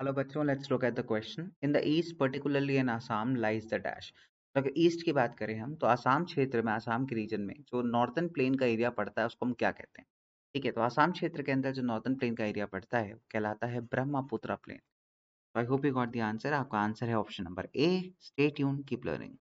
hello बच्चों let's look at the question in the east particularly in Assam lies the dash अगर east की बात करें हम तो आसाम क्षेत्र में आसाम के रीजन में जो नॉर्थन प्लेन का एरिया पड़ता है उसको हम क्या कहते हैं ठीक है तो आसाम क्षेत्र के अंदर जो नॉर्थन प्लेन का एरिया पड़ता है कहलाता है Brahmaputra plain I hope you got the answer आपका आंसर है ऑप्शन नंबर ए स्टेट यून कीप लर्निंग